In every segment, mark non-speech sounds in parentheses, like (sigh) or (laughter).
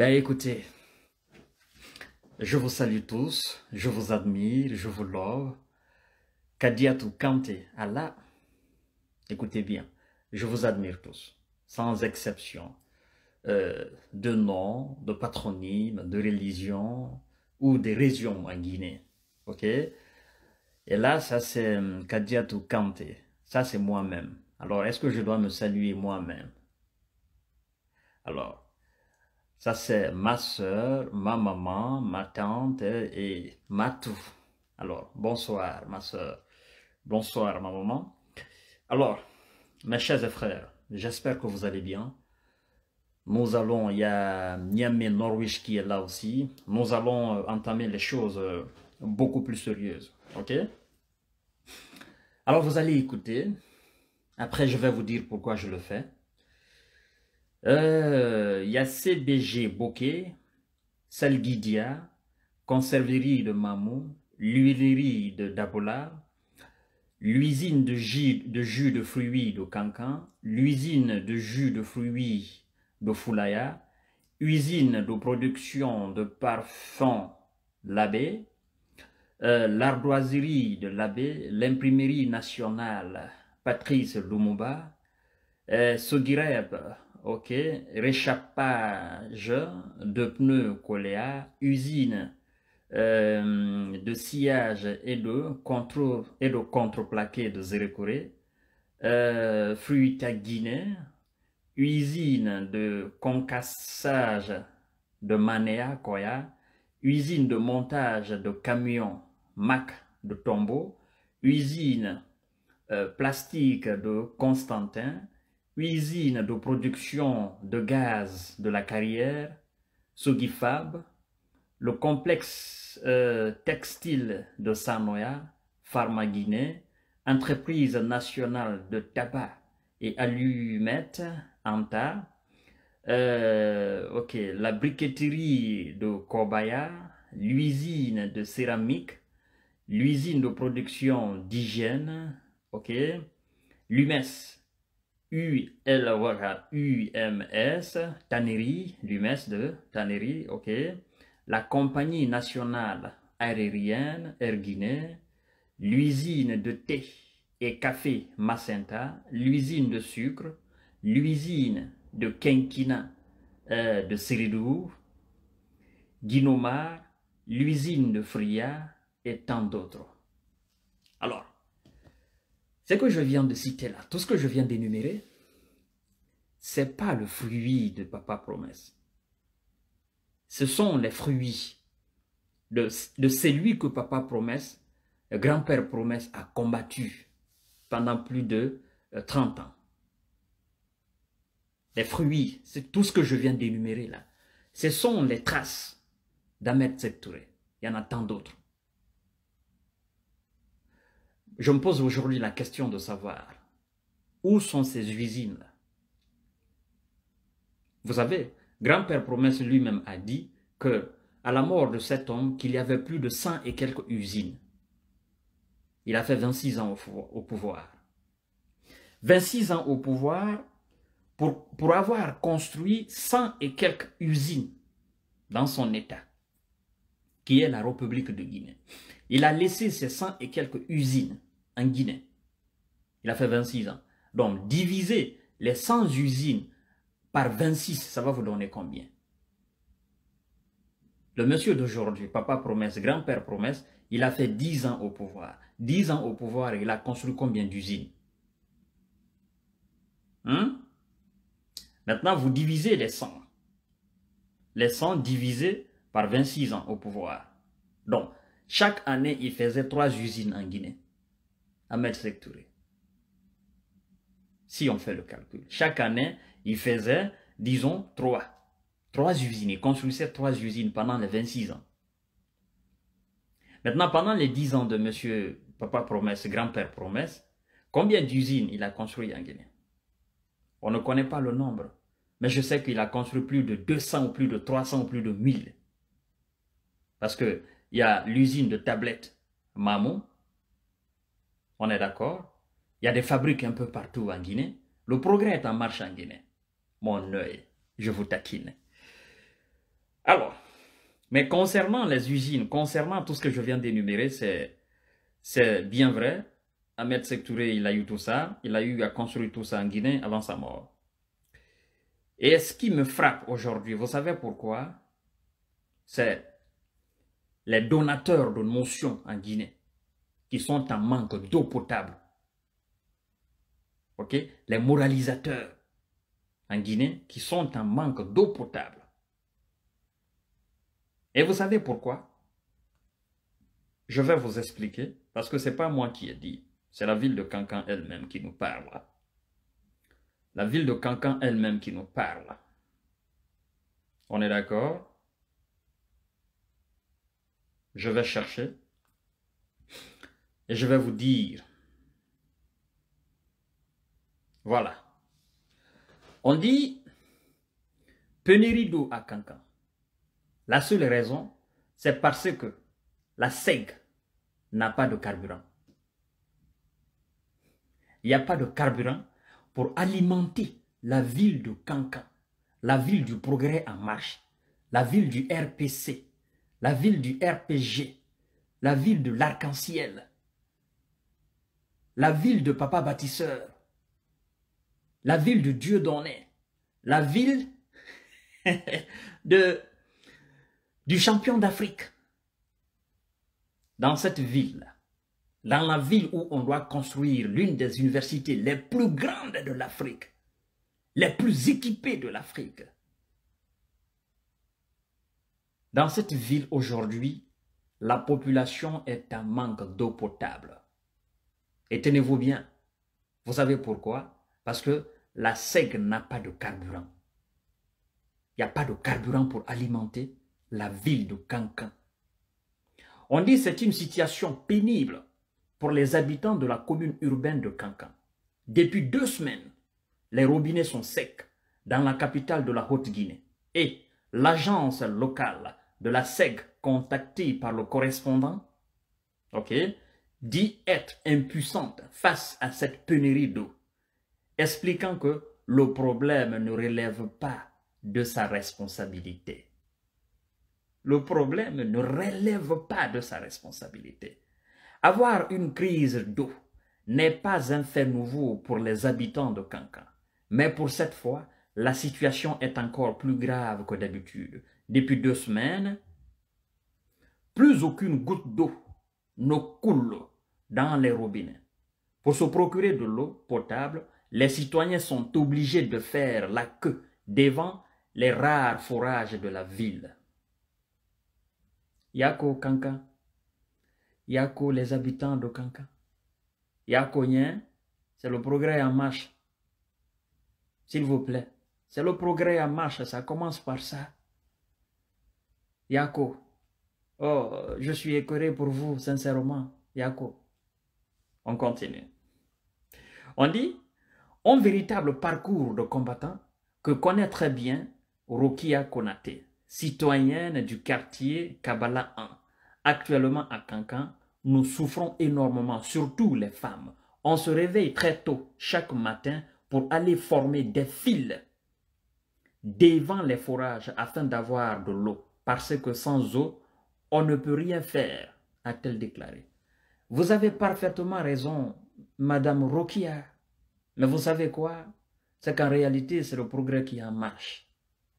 Ben, écoutez, je vous salue tous, je vous admire, je vous love. Kadiatou Kante, Allah, écoutez bien, je vous admire tous, sans exception, euh, de nom, de patronyme, de religion ou des régions en Guinée. Ok Et là, ça c'est euh, Kadiatou Kante, ça c'est moi-même. Alors, est-ce que je dois me saluer moi-même Alors, ça, c'est ma soeur, ma maman, ma tante et ma tout. Alors, bonsoir, ma soeur. Bonsoir, ma maman. Alors, mes chers frères, j'espère que vous allez bien. Nous allons, il y a Niamey Norwich qui est là aussi. Nous allons euh, entamer les choses euh, beaucoup plus sérieuses. OK Alors, vous allez écouter. Après, je vais vous dire pourquoi je le fais. Euh, a CbG Boké, Salgidia, Conserverie de Mamou, L'huilerie de Dabola, l'usine de, jus de fruits de Cancan, l'usine de jus de fruits de Foulaya, usine de production de parfums L'abbé, euh, l'ardoiserie de l'abbé, l'imprimerie nationale Patrice Lumumba, euh, ok, réchappage de pneus coléa, usine euh, de sillage et de contre et de contreplaqué de Zérécoré, euh, à Guinée, usine de concassage de Manéa Koya, usine de montage de camions Mac de Tombeau, usine euh, plastique de Constantin, usine de production de gaz de la carrière, Sogifab. le complexe euh, textile de Sanoya, Pharma Guinée, entreprise nationale de tabac et allumettes, Anta, euh, la briqueterie de Kobaya, l'usine de céramique, l'usine de production d'hygiène, ok, l'UMES, UMS Tannerie, l'UMS de Taneri, ok. La compagnie nationale aérienne Air l'usine de thé et café Macenta, l'usine de sucre, l'usine de quinquina euh, de Siridou, Guinomar, l'usine de Fria et tant d'autres. Alors, ce que je viens de citer là, tout ce que je viens d'énumérer, ce n'est pas le fruit de Papa Promesse. Ce sont les fruits de, celui que Papa Promesse, le grand-père Promesse, a combattu pendant plus de 30 euh, ans. Les fruits, c'est tout ce que je viens d'énumérer là. Ce sont les traces d'Ahmed Septouré. Il y en a tant d'autres. Je me pose aujourd'hui la question de savoir où sont ces usines. Vous savez, Grand-père Promesse lui-même a dit que à la mort de cet homme, qu'il y avait plus de 100 et quelques usines. Il a fait 26 ans au pouvoir. 26 ans au pouvoir pour, pour avoir construit 100 et quelques usines dans son État, qui est la République de Guinée. Il a laissé ces 100 et quelques usines en Guinée. Il a fait 26 ans. Donc, diviser les 100 usines par 26, ça va vous donner combien Le monsieur d'aujourd'hui, papa promesse, grand-père promesse, il a fait 10 ans au pouvoir. 10 ans au pouvoir, il a construit combien d'usines hein? Maintenant, vous divisez les 100. Les 100 divisés par 26 ans au pouvoir. Donc, chaque année, il faisait 3 usines en Guinée à mettre Touré. Si on fait le calcul, chaque année, il faisait, disons, trois. Trois usines. Il construisait trois usines pendant les 26 ans. Maintenant, pendant les 10 ans de M. Papa Promesse, Grand-Père Promesse, combien d'usines il a construit en Guinée On ne connaît pas le nombre, mais je sais qu'il a construit plus de 200 ou plus de 300 ou plus de 1000. Parce qu'il y a l'usine de tablettes Mamou, on est d'accord Il y a des fabriques un peu partout en Guinée. Le progrès est en marche en Guinée. Mon œil, je vous taquine. Alors, mais concernant les usines, concernant tout ce que je viens d'énumérer, c'est bien vrai. Ahmed Sektouré, il a eu tout ça. Il a eu à construire tout ça en Guinée avant sa mort. Et ce qui me frappe aujourd'hui, vous savez pourquoi C'est les donateurs de notions en Guinée qui sont en manque d'eau potable. ok Les moralisateurs en Guinée qui sont en manque d'eau potable. Et vous savez pourquoi Je vais vous expliquer, parce que ce n'est pas moi qui ai dit, c'est la ville de Cancan elle-même qui nous parle. La ville de Cancan elle-même qui nous parle. On est d'accord Je vais chercher et je vais vous dire. Voilà. On dit pénurie à Cancan. La seule raison, c'est parce que la SEG n'a pas de carburant. Il n'y a pas de carburant pour alimenter la ville de Cancan, la ville du progrès en marche, la ville du RPC, la ville du RPG, la ville de l'arc-en-ciel, la ville de papa bâtisseur, la ville de Dieu donné, la ville (laughs) de, du champion d'Afrique. Dans cette ville, dans la ville où on doit construire l'une des universités les plus grandes de l'Afrique, les plus équipées de l'Afrique. Dans cette ville aujourd'hui, la population est en manque d'eau potable. Et tenez-vous bien. Vous savez pourquoi Parce que la SEG n'a pas de carburant. Il n'y a pas de carburant pour alimenter la ville de Cancan. On dit que c'est une situation pénible pour les habitants de la commune urbaine de Cancan. Depuis deux semaines, les robinets sont secs dans la capitale de la Haute-Guinée. Et l'agence locale de la SEG contactée par le correspondant, ok, dit être impuissante face à cette pénurie d'eau, expliquant que le problème ne relève pas de sa responsabilité. Le problème ne relève pas de sa responsabilité. Avoir une crise d'eau n'est pas un fait nouveau pour les habitants de Cancan. Mais pour cette fois, la situation est encore plus grave que d'habitude. Depuis deux semaines, plus aucune goutte d'eau ne coule dans les robinets. Pour se procurer de l'eau potable, les citoyens sont obligés de faire la queue devant les rares forages de la ville. Yako Kanka, Yako les habitants de Kanka, Yako Nien, c'est le progrès en marche. S'il vous plaît, c'est le progrès en marche, ça commence par ça. Yako, oh, je suis écœuré pour vous, sincèrement, Yako. On continue. On dit un véritable parcours de combattant que connaît très bien Rokia Konate, citoyenne du quartier Kabbalah 1. Actuellement à Cancan, nous souffrons énormément, surtout les femmes. On se réveille très tôt chaque matin pour aller former des fils devant les forages afin d'avoir de l'eau, parce que sans eau, on ne peut rien faire, a-t-elle déclaré. Vous avez parfaitement raison, Madame Rokia. Mais vous savez quoi C'est qu'en réalité, c'est le progrès qui est en marche.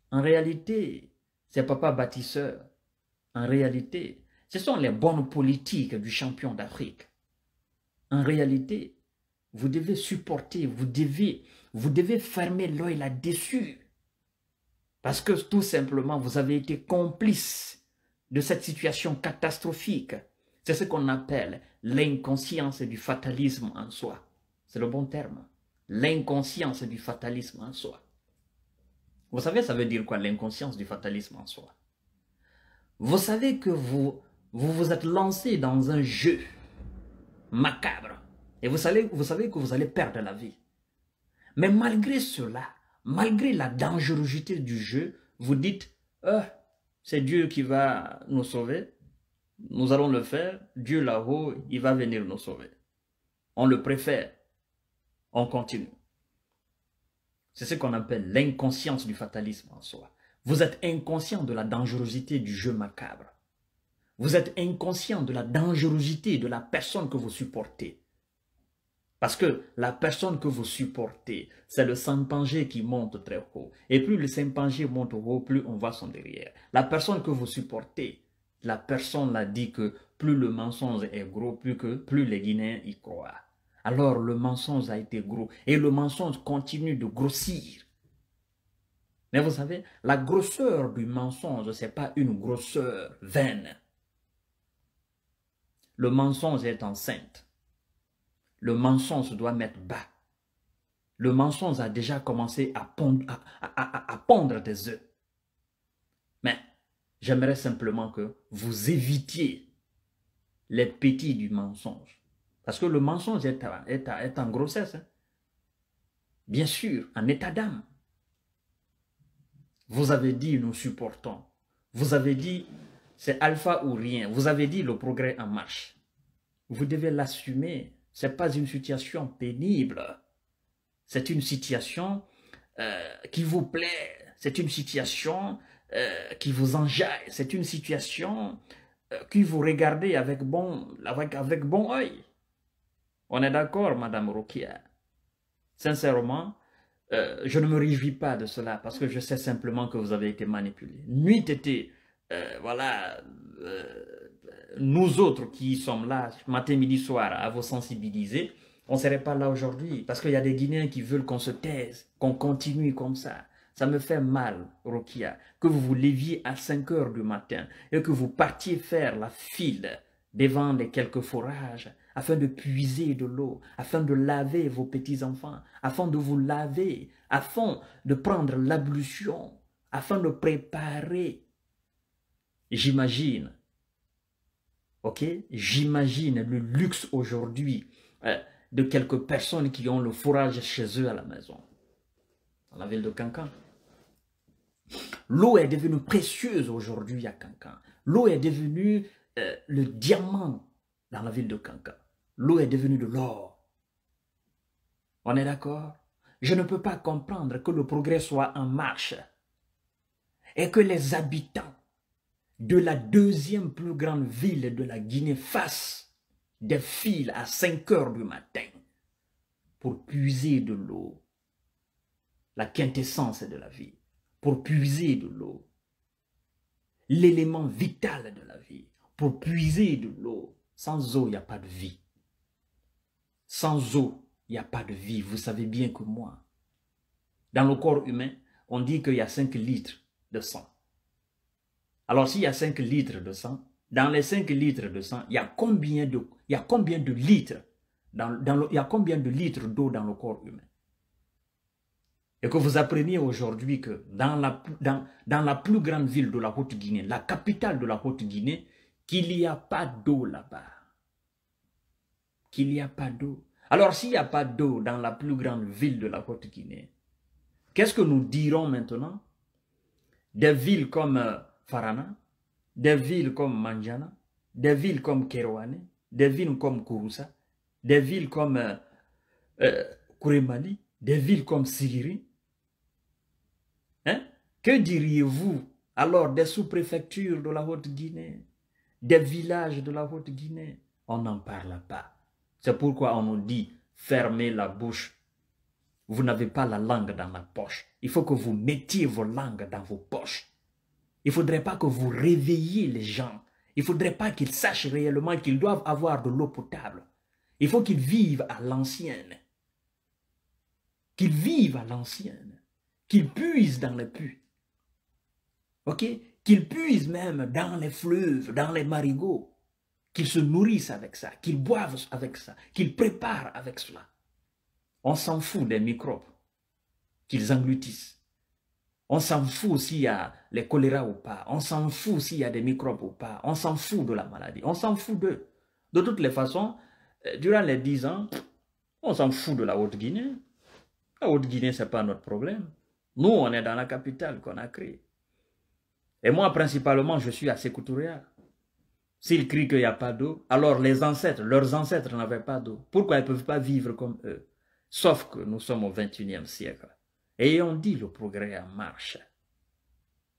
En réalité, c'est Papa Bâtisseur. En réalité, ce sont les bonnes politiques du champion d'Afrique. En réalité, vous devez supporter, vous devez, vous devez fermer l'œil là-dessus. Parce que tout simplement, vous avez été complice de cette situation catastrophique c'est ce qu'on appelle l'inconscience du fatalisme en soi. C'est le bon terme. L'inconscience du fatalisme en soi. Vous savez, ça veut dire quoi l'inconscience du fatalisme en soi Vous savez que vous vous, vous êtes lancé dans un jeu macabre et vous savez, vous savez que vous allez perdre la vie. Mais malgré cela, malgré la dangerosité du jeu, vous dites, ah, c'est Dieu qui va nous sauver, nous allons le faire, Dieu là-haut, il va venir nous sauver. On le préfère. On continue. C'est ce qu'on appelle l'inconscience du fatalisme en soi. Vous êtes inconscient de la dangerosité du jeu macabre. Vous êtes inconscient de la dangerosité de la personne que vous supportez. Parce que la personne que vous supportez, c'est le Saint-Pangé qui monte très haut. Et plus le Saint-Pangé monte haut, plus on voit son derrière. La personne que vous supportez, la personne l'a dit que plus le mensonge est gros, plus, que, plus les Guinéens y croient. Alors le mensonge a été gros et le mensonge continue de grossir. Mais vous savez, la grosseur du mensonge, ce n'est pas une grosseur vaine. Le mensonge est enceinte. Le mensonge doit mettre bas. Le mensonge a déjà commencé à pondre, à, pondre des œufs. J'aimerais simplement que vous évitiez les petits du mensonge. Parce que le mensonge est, en grossesse. Hein. Bien sûr, en état d'âme. Vous avez dit nous supportons. Vous avez dit c'est alpha ou rien. Vous avez dit le progrès en marche. Vous devez l'assumer. Ce n'est pas une situation pénible. C'est une situation euh, qui vous plaît. C'est une situation euh, qui vous enjaille. C'est une situation euh, qui vous regardez avec bon, avec, bon oeil. On est d'accord, Madame Rokia. Sincèrement, euh, je ne me réjouis pas de cela parce que je sais simplement que vous avez été manipulé. Nuit était, voilà, nous autres qui sommes là, matin, midi, soir, à vous sensibiliser, on ne serait pas là aujourd'hui parce qu'il y a des Guinéens qui veulent qu'on se taise, qu'on continue comme ça. Ça me fait mal, Rokia, que vous vous leviez à 5 heures du matin et que vous partiez faire la file devant les quelques forages afin de puiser de l'eau, afin de laver vos petits-enfants, afin de vous laver, afin de prendre l'ablution, afin de préparer. J'imagine, ok, j'imagine le luxe aujourd'hui euh, de quelques personnes qui ont le forage chez eux à la maison dans la ville de Cancan. L'eau est devenue précieuse aujourd'hui à Cancan. L'eau est devenue euh, le diamant dans la ville de Cancan. L'eau est devenue de l'or. On est d'accord Je ne peux pas comprendre que le progrès soit en marche et que les habitants de la deuxième plus grande ville de la Guinée fassent des fils à 5 heures du matin pour puiser de l'eau la quintessence de la vie, pour puiser de l'eau, l'élément vital de la vie, pour puiser de l'eau. Sans eau, il n'y a pas de vie. Sans eau, il n'y a pas de vie. Vous savez bien que moi, dans le corps humain, on dit qu'il y a 5 litres de sang. Alors s'il y a 5 litres de sang, dans les 5 litres de sang, il y a combien de, il y a combien de litres dans, il y a combien de litres d'eau dans le corps humain et que vous appreniez aujourd'hui que dans la, dans, dans la plus grande ville de la Haute-Guinée, la capitale de la Haute-Guinée, qu'il n'y a pas d'eau là-bas. Qu'il n'y a pas d'eau. Alors s'il n'y a pas d'eau dans la plus grande ville de la côte guinée qu'est-ce que nous dirons maintenant des villes comme euh, Farana, des villes comme Manjana, des villes comme Kerouane, des villes comme Kouroussa, des villes comme euh, euh des villes comme Sigiri, Hein? Que diriez-vous alors des sous-préfectures de la Haute-Guinée, des villages de la Haute-Guinée On n'en parle pas. C'est pourquoi on nous dit fermez la bouche. Vous n'avez pas la langue dans la poche. Il faut que vous mettiez vos langues dans vos poches. Il ne faudrait pas que vous réveilliez les gens. Il ne faudrait pas qu'ils sachent réellement qu'ils doivent avoir de l'eau potable. Il faut qu'ils vivent à l'ancienne. Qu'ils vivent à l'ancienne qu'ils puisent dans les puits. OK Qu'ils puisent même dans les fleuves, dans les marigots. Qu'ils se nourrissent avec ça, qu'ils boivent avec ça, qu'ils préparent avec cela. On s'en fout des microbes qu'ils engloutissent. On s'en fout s'il y a les choléra ou pas. On s'en fout s'il y a des microbes ou pas. On s'en fout de la maladie. On s'en fout d'eux. De toutes les façons, euh, durant les dix ans, on s'en fout de la Haute-Guinée. La Haute-Guinée, ce n'est pas notre problème. Nous, on est dans la capitale qu'on a créée. Et moi, principalement, je suis à Sécouturia. S'ils crient qu'il n'y a pas d'eau, alors les ancêtres, leurs ancêtres n'avaient pas d'eau. Pourquoi ils ne peuvent pas vivre comme eux Sauf que nous sommes au 21e siècle. Et ont dit le progrès en marche.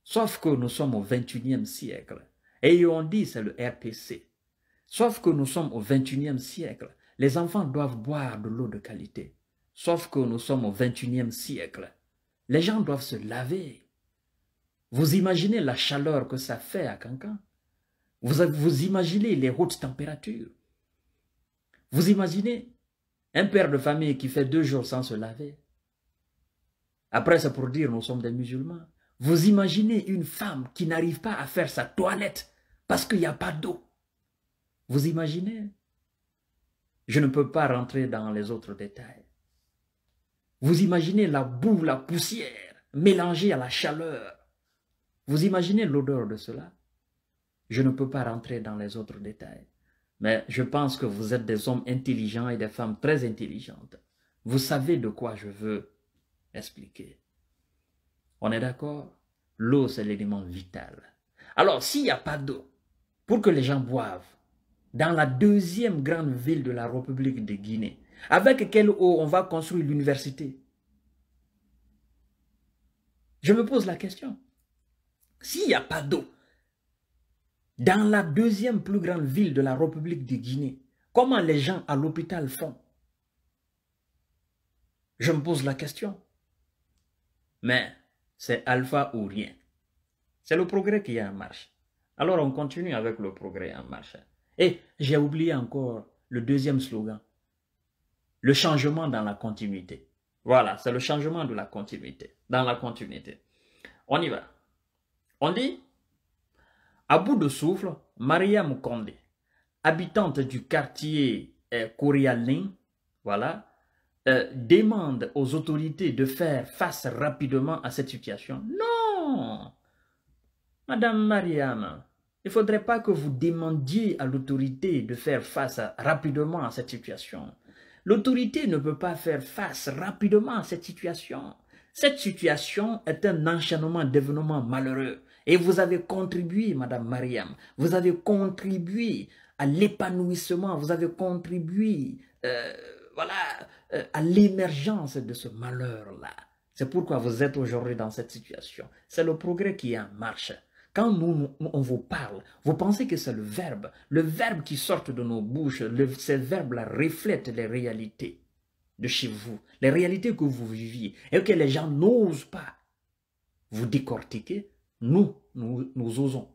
Sauf que nous sommes au 21e siècle. Et ont dit c'est le RPC. Sauf que nous sommes au 21e siècle. Les enfants doivent boire de l'eau de qualité. Sauf que nous sommes au 21e siècle. Les gens doivent se laver. Vous imaginez la chaleur que ça fait à Cancan. Vous, vous imaginez les hautes températures. Vous imaginez un père de famille qui fait deux jours sans se laver. Après, c'est pour dire nous sommes des musulmans. Vous imaginez une femme qui n'arrive pas à faire sa toilette parce qu'il n'y a pas d'eau. Vous imaginez Je ne peux pas rentrer dans les autres détails. Vous imaginez la boue, la poussière mélangée à la chaleur. Vous imaginez l'odeur de cela Je ne peux pas rentrer dans les autres détails. Mais je pense que vous êtes des hommes intelligents et des femmes très intelligentes. Vous savez de quoi je veux expliquer. On est d'accord L'eau, c'est l'élément vital. Alors, s'il n'y a pas d'eau, pour que les gens boivent, dans la deuxième grande ville de la République de Guinée, avec quelle eau on va construire l'université Je me pose la question. S'il n'y a pas d'eau, dans la deuxième plus grande ville de la République de Guinée, comment les gens à l'hôpital font Je me pose la question. Mais c'est alpha ou rien. C'est le progrès qui est en marche. Alors on continue avec le progrès en marche. Et j'ai oublié encore le deuxième slogan le changement dans la continuité. Voilà, c'est le changement de la continuité, dans la continuité. On y va. On dit, à bout de souffle, Mariam Kondé, habitante du quartier euh, Korialin, voilà, euh, demande aux autorités de faire face rapidement à cette situation. Non Madame Mariam, il ne faudrait pas que vous demandiez à l'autorité de faire face rapidement à cette situation. L'autorité ne peut pas faire face rapidement à cette situation. Cette situation est un enchaînement d'événements malheureux. Et vous avez contribué, Madame Mariam, vous avez contribué à l'épanouissement, vous avez contribué euh, voilà, euh, à l'émergence de ce malheur-là. C'est pourquoi vous êtes aujourd'hui dans cette situation. C'est le progrès qui est en marche. Quand nous, on vous parle, vous pensez que c'est le verbe. Le verbe qui sort de nos bouches, ce verbe là reflète les réalités de chez vous, les réalités que vous viviez et que les gens n'osent pas vous décortiquer. Nous, nous, nous osons.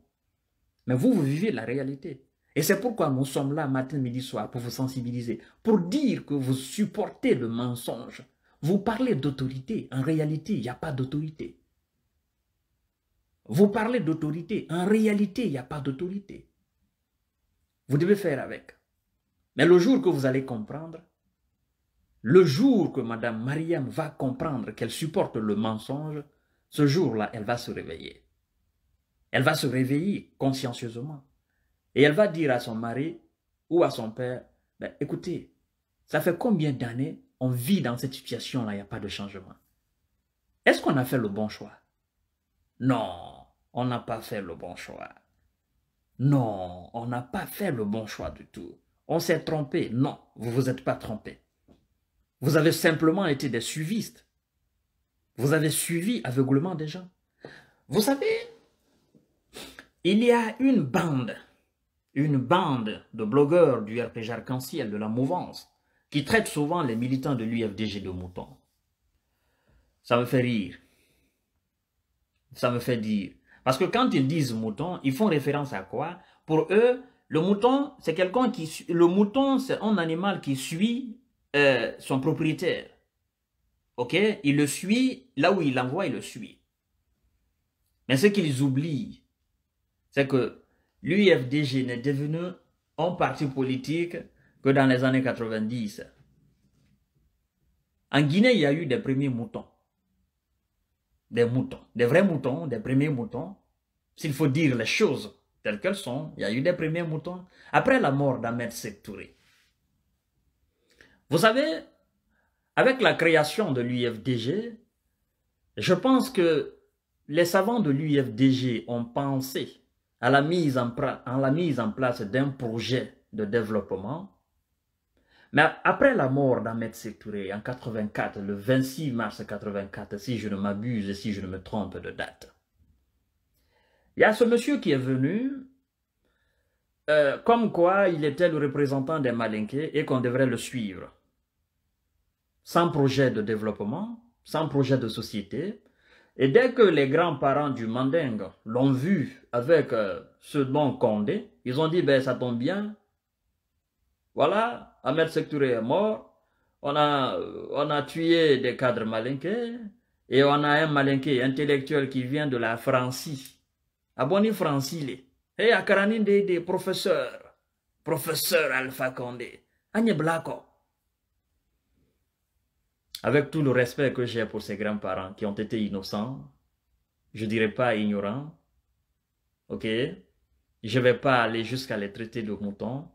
Mais vous, vous vivez la réalité. Et c'est pourquoi nous sommes là matin, midi, soir pour vous sensibiliser, pour dire que vous supportez le mensonge. Vous parlez d'autorité. En réalité, il n'y a pas d'autorité. Vous parlez d'autorité. En réalité, il n'y a pas d'autorité. Vous devez faire avec. Mais le jour que vous allez comprendre, le jour que Madame Mariam va comprendre qu'elle supporte le mensonge, ce jour-là, elle va se réveiller. Elle va se réveiller consciencieusement. Et elle va dire à son mari ou à son père, ben, écoutez, ça fait combien d'années on vit dans cette situation-là, il n'y a pas de changement. Est-ce qu'on a fait le bon choix Non, on n'a pas fait le bon choix. Non, on n'a pas fait le bon choix du tout. On s'est trompé. Non, vous ne vous êtes pas trompé. Vous avez simplement été des suivistes. Vous avez suivi aveuglement des gens. Vous savez, il y a une bande, une bande de blogueurs du RPG Arc-en-Ciel, de la mouvance, qui traite souvent les militants de l'UFDG de moutons. Ça me fait rire. Ça me fait dire. Parce que quand ils disent mouton, ils font référence à quoi Pour eux, le mouton, c'est quelqu'un qui... Le mouton, c'est un animal qui suit euh, son propriétaire. OK Il le suit, là où il l'envoie, il le suit. Mais ce qu'ils oublient, c'est que l'UFDG n'est devenu un parti politique que dans les années 90. En Guinée, il y a eu des premiers moutons des moutons, des vrais moutons, des premiers moutons. S'il faut dire les choses telles qu'elles sont, il y a eu des premiers moutons après la mort d'Ahmed Touré. Vous savez, avec la création de l'UFDG, je pense que les savants de l'UFDG ont pensé à la mise à la mise en place d'un projet de développement mais après la mort d'Ahmed Touré en 84, le 26 mars 84, si je ne m'abuse et si je ne me trompe de date, il y a ce monsieur qui est venu, euh, comme quoi il était le représentant des Malinqués et qu'on devrait le suivre. Sans projet de développement, sans projet de société. Et dès que les grands-parents du Mandingue l'ont vu avec euh, ce bon Condé, ils ont dit, ben ça tombe bien, voilà, Ahmed Sektouré est mort. On a, on a tué des cadres malinqués. Et on a un malinqué intellectuel qui vient de la Francie. Abonné Francile. Et à Karanin, des, professeurs. Professeur Alpha Condé. Agne Avec tout le respect que j'ai pour ces grands-parents qui ont été innocents, je ne dirais pas ignorants, ok Je vais pas aller jusqu'à les traiter de moutons,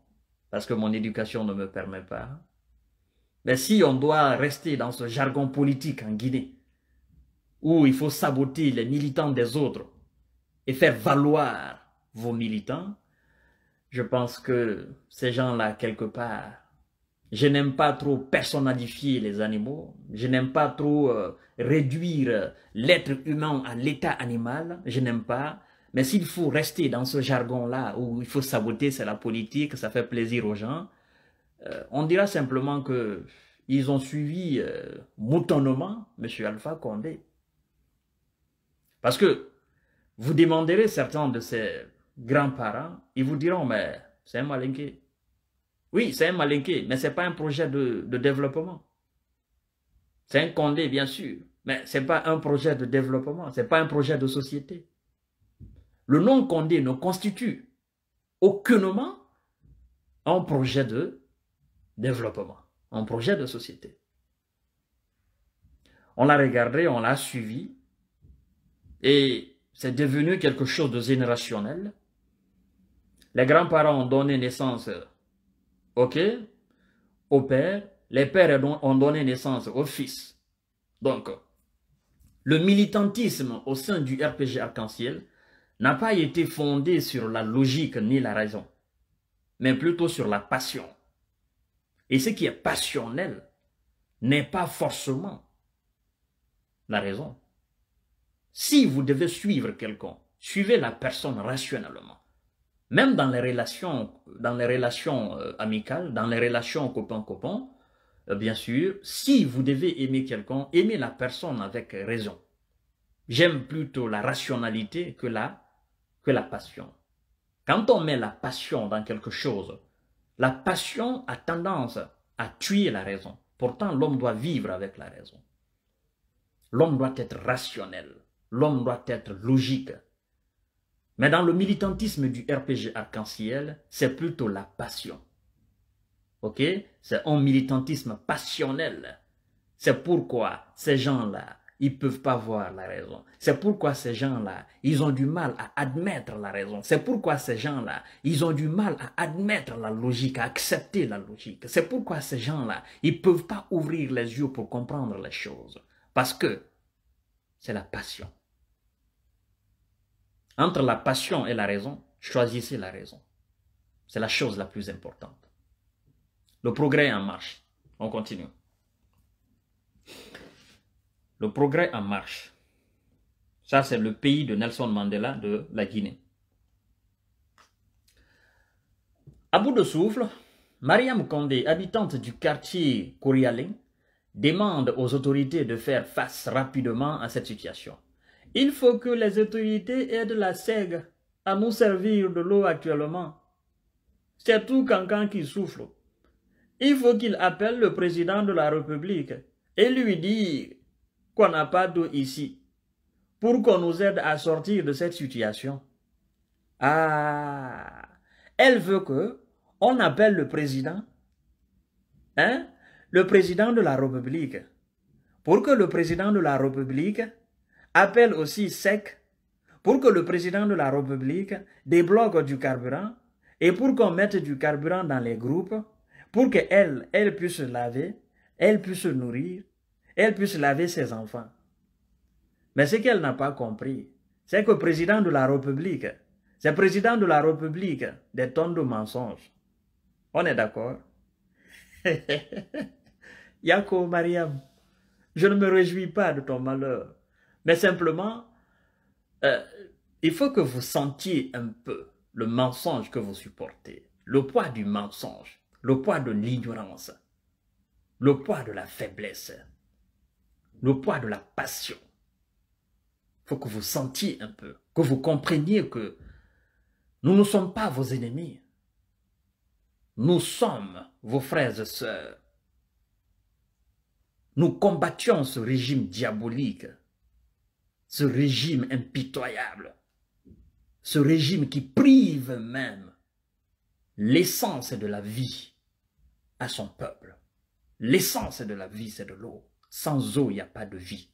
parce que mon éducation ne me permet pas. Mais si on doit rester dans ce jargon politique en Guinée, où il faut saboter les militants des autres et faire valoir vos militants, je pense que ces gens-là, quelque part, je n'aime pas trop personnalifier les animaux, je n'aime pas trop euh, réduire l'être humain à l'état animal, je n'aime pas, mais s'il faut rester dans ce jargon-là, où il faut saboter, c'est la politique, ça fait plaisir aux gens, euh, on dira simplement que ils ont suivi euh, moutonnement M. Alpha Condé. Parce que vous demanderez certains de ses grands-parents, ils vous diront, mais c'est un malinqué. Oui, c'est un malinqué, mais ce n'est pas un projet de, de développement. C'est un Condé, bien sûr, mais ce n'est pas un projet de développement, ce n'est pas un projet de société le nom Condé ne constitue aucunement un projet de développement, un projet de société. On l'a regardé, on l'a suivi, et c'est devenu quelque chose de générationnel. Les grands-parents ont donné naissance, ok, au père, les pères ont donné naissance au fils. Donc, le militantisme au sein du RPG arc-en-ciel n'a pas été fondée sur la logique ni la raison, mais plutôt sur la passion. Et ce qui est passionnel n'est pas forcément la raison. Si vous devez suivre quelqu'un, suivez la personne rationnellement. Même dans les relations, dans les relations euh, amicales, dans les relations copain-copain, euh, bien sûr, si vous devez aimer quelqu'un, aimez la personne avec raison. J'aime plutôt la rationalité que la que la passion. Quand on met la passion dans quelque chose, la passion a tendance à tuer la raison. Pourtant, l'homme doit vivre avec la raison. L'homme doit être rationnel. L'homme doit être logique. Mais dans le militantisme du RPG arc-en-ciel, c'est plutôt la passion. Ok C'est un militantisme passionnel. C'est pourquoi ces gens-là ils ne peuvent pas voir la raison. C'est pourquoi ces gens-là, ils ont du mal à admettre la raison. C'est pourquoi ces gens-là, ils ont du mal à admettre la logique, à accepter la logique. C'est pourquoi ces gens-là, ils ne peuvent pas ouvrir les yeux pour comprendre les choses. Parce que c'est la passion. Entre la passion et la raison, choisissez la raison. C'est la chose la plus importante. Le progrès en marche. On continue le progrès en marche. Ça, c'est le pays de Nelson Mandela de la Guinée. À bout de souffle, Mariam Condé, habitante du quartier Kourialé, demande aux autorités de faire face rapidement à cette situation. Il faut que les autorités aident la SEG à nous servir de l'eau actuellement. C'est tout Cancan qui souffle. Il faut qu'il appelle le président de la République et lui dit qu'on n'a pas d'eau ici, pour qu'on nous aide à sortir de cette situation. Ah, elle veut que on appelle le président, hein, le président de la République, pour que le président de la République appelle aussi SEC, pour que le président de la République débloque du carburant et pour qu'on mette du carburant dans les groupes, pour qu'elle, elle puisse se laver, elle puisse se nourrir, elle puisse laver ses enfants. Mais ce qu'elle n'a pas compris, c'est que le président de la République, c'est le président de la République des tonnes de mensonges. On est d'accord (laughs) Yako Mariam, je ne me réjouis pas de ton malheur, mais simplement, euh, il faut que vous sentiez un peu le mensonge que vous supportez, le poids du mensonge, le poids de l'ignorance, le poids de la faiblesse le poids de la passion. Il faut que vous sentiez un peu, que vous compreniez que nous ne sommes pas vos ennemis. Nous sommes vos frères et sœurs. Nous combattions ce régime diabolique, ce régime impitoyable, ce régime qui prive même l'essence de la vie à son peuple. L'essence de la vie, c'est de l'eau. Sans eau, il n'y a pas de vie.